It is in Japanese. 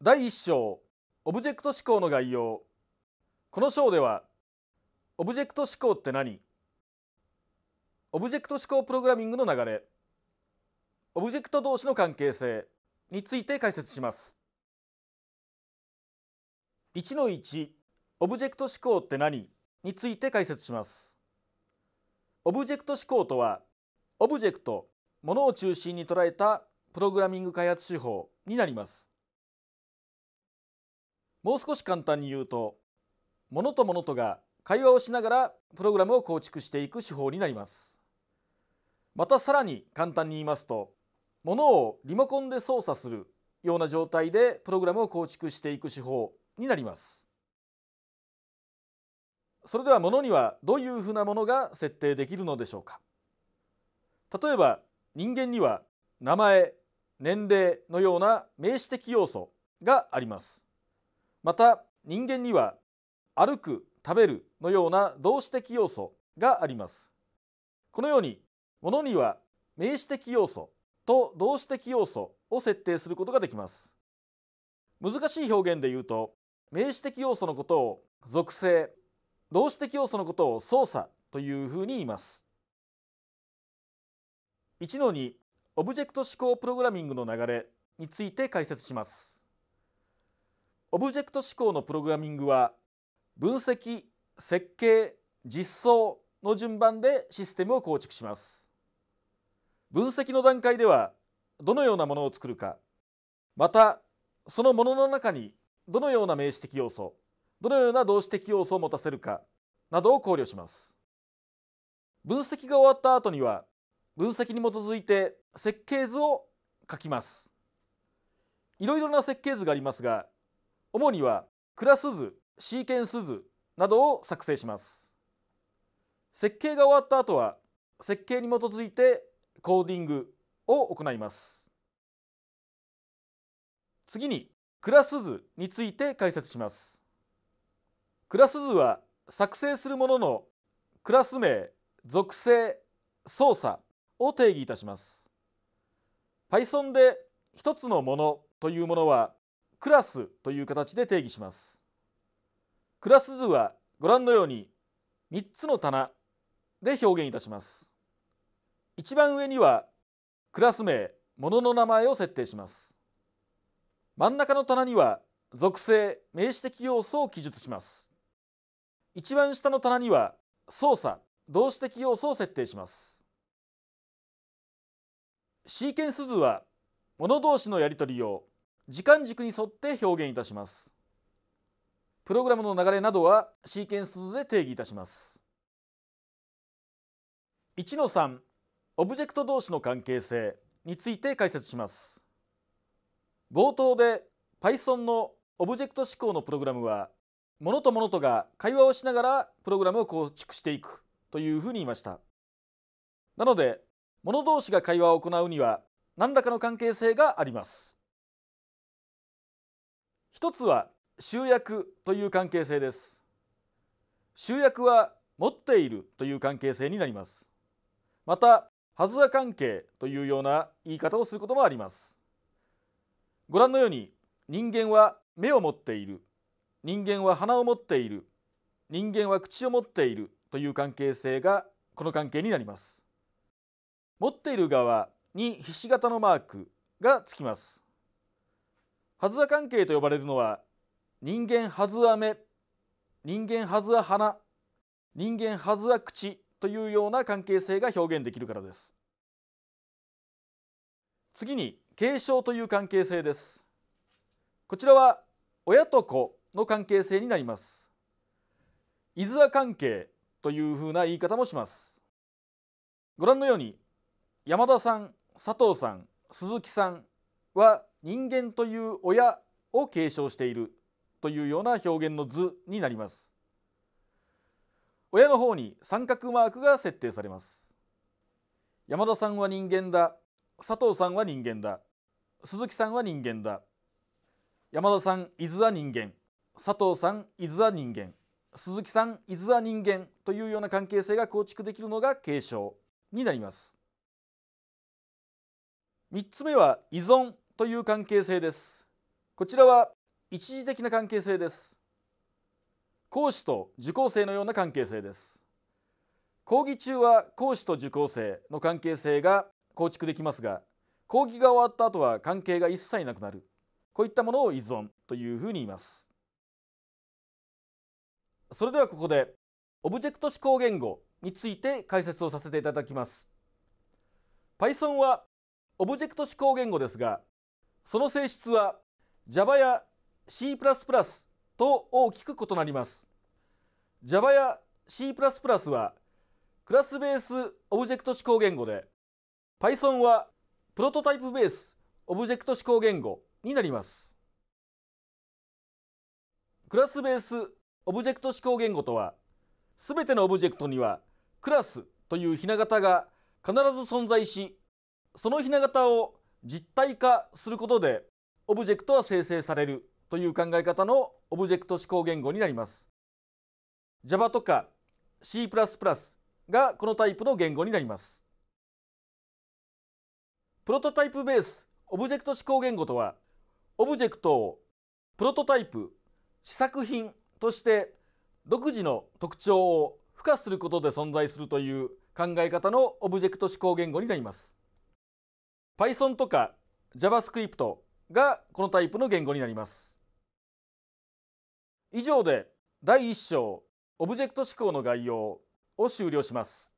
第一章オブジェクト思考の概要この章ではオブジェクト思考って何オブジェクト思考プログラミングの流れオブジェクト同士の関係性について解説します1の1オブジェクト思考って何について解説しますオブジェクト思考とはオブジェクトものを中心に捉えたプログラミング開発手法になりますもう少し簡単に言うとものとものとが会話をしながらプログラムを構築していく手法になりますまたさらに簡単に言いますとものをリモコンで操作するような状態でプログラムを構築していく手法になりますそれでは物にはどういうふうなものが設定できるのでしょうか例えば人間には名前年齢のような名詞的要素がありますまた人間には歩く食べるのような動詞的要素がありますこのように物には名詞的要素と動詞的要素を設定することができます難しい表現で言うと名詞的要素のことを属性動詞的要素のことを操作というふうに言います1の2オブジェクト指向プログラミングの流れについて解説しますオブジェクト指向のプログラミングは分析設計実装の順番でシステムを構築します分析の段階ではどのようなものを作るかまたそのものの中にどのような名詞的要素どのような動詞的要素を持たせるかなどを考慮します分析が終わった後には分析に基づいて設計図を書きますいろいろな設計図がありますが主にはクラス図シーケンス図などを作成します設計が終わった後は設計に基づいてコーディングを行います次にクラス図について解説しますクラス図は作成するもののクラス名属性操作を定義いたします Python で一つのものというものはクラスという形で定義しますクラス図はご覧のように3つの棚で表現いたします一番上にはクラス名ものの名前を設定します真ん中の棚には属性名詞的要素を記述します一番下の棚には操作動詞的要素を設定しますシーケンス図は物同士のやり取りを時間軸に沿って表現いたしますプログラムの流れなどはシーケンス図で定義いたします1の3オブジェクト同士の関係性について解説します冒頭で Python のオブジェクト指向のプログラムは物と物とが会話をしながらプログラムを構築していくというふうに言いましたなので物同士が会話を行うには何らかの関係性があります一つは集約という関係性です集約は持っているという関係性になりますまたはずは関係というような言い方をすることもありますご覧のように人間は目を持っている人間は鼻を持っている人間は口を持っているという関係性がこの関係になります持っている側にひし形のマークがつきますはずわ関係と呼ばれるのは人間はずわ目人間はずは鼻人間はずわ口というような関係性が表現できるからです次に継承という関係性ですこちらは親と子の関係性になります伊豆は関係というふうな言い方もしますご覧のように山田さん佐藤さん鈴木さんは人間という親を継承しているというような表現の図になります親の方に三角マークが設定されます山田さんは人間だ佐藤さんは人間だ鈴木さんは人間だ山田さん伊豆は人間佐藤さん伊豆は人間鈴木さん伊豆は人間というような関係性が構築できるのが継承になります3つ目は依存という関係性ですこちらは一時的な関係性です講師と受講生のような関係性です講義中は講師と受講生の関係性が構築できますが講義が終わった後は関係が一切なくなるこういったものを依存というふうに言いますそれではここでオブジェクト指向言語について解説をさせていただきます Python はオブジェクト指向言語ですがその性質は Java や C++ と大きく異なります Java や C++ はクラスベースオブジェクト指向言語で Python はプロトタイプベースオブジェクト指向言語になりますクラスベースオブジェクト思考言語とはすべてのオブジェクトにはクラスというひな形が必ず存在しそのひな形を実体化することでオブジェクトは生成されるという考え方のオブジェクト思考言語になります Java とか C++ がこのタイプの言語になりますプロトタイプベースオブジェクト思考言語とはオブジェクトをプロトタイプ試作品として独自の特徴を付加することで存在するという考え方のオブジェクト思考言語になります Python とか JavaScript がこのタイプの言語になります以上で第1章オブジェクト思考の概要を終了します